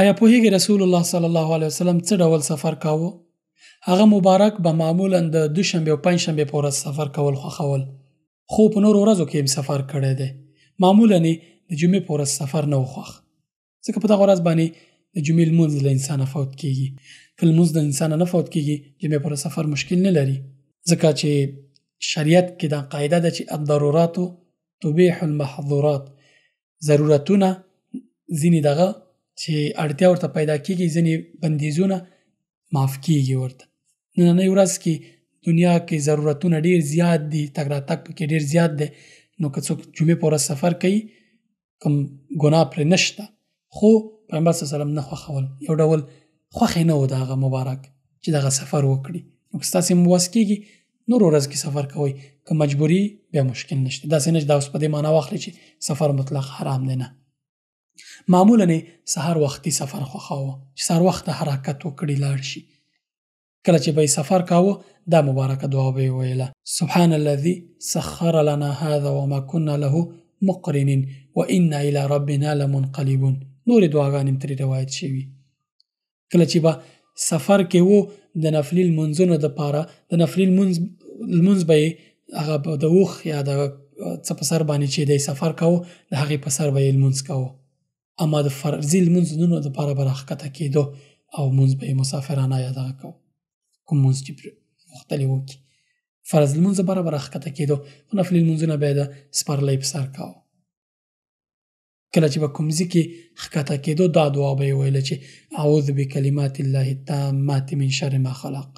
آیا په هیګ رسول الله صلی الله علیه وسلم څه ډول سفر کاوه هغه مبارک به معمولا د دوشنبه او پنځشنبه په ورځ سفر کول خوښول خو په نور ورځو کې هم سفر کړی دی معمولا د جمعې په ورځ سفر نه خوښ ځکه په دغه ورځ باندې د جمعې لمونځ له انسانه فوت کیږي که لمونځ د انسانه نه فوت کیږي جمعې پر سفر مشکل نه لري ځکه چې شریعت کې دا قاعده ده چې الضرورات تبيح المحظورات ضرورتونه ځینې دغه چې اړتیا ورته پیدا کیږي ځینې بندیزونه معاف کیږي ورته نننۍ ورځ کې دنیا کې ضرورتونه ډیر زیات دي تګ راتګ پکې ډیر زیات دی نو که څوک جمعې پر سفر کوي کم ګناه پر نشته خو پیغمبر صلی الله علیه وسلم نه خوښول یو ډول خوښې نه و دغه مبارک چې دغه سفر وکړي نو که تاسو موس کیږي نور ورځ کې سفر کوئ که مجبوري بیا مشکل نشته دا څنګه دا اوس په دې معنی واخلي چې سفر مطلق حرام نه نه معمولا سهار وختي سفر خوښاوه چې سهار وخته حرکت وکړي لاړ شي کله چې به سفر کاوه دا مبارکه دعا به ویله سبحان الذي سخر لنا هذا وما كنا له مقرنين وانا الى ربنا لمنقلبون نور دعاګانې ترې روایت شوي کله چې به سفر کې وو د نفلی منځونو د پاره د نفلی منځ المنځ به هغه د وخ یا د څه په سر باندې چې د سفر کاوه د هغې په سر به یې لمونځ کاوه اما د فرضي لمونځ نونو دپاره به راښکته کېدو او مونځ به یې مسافرانه یا دغه کو کوم مونځ چې غوښتلي وکړي فرض لمونځ لپاره به راښکته کېدو خو نفلي لمونځونه به یې د سپرلی په سر کاوه کله چې به کوم ځای کې ښکته کېدو دا دعا به یې ویله چې اعوذ بکلمات الله التامات من شر ما خلق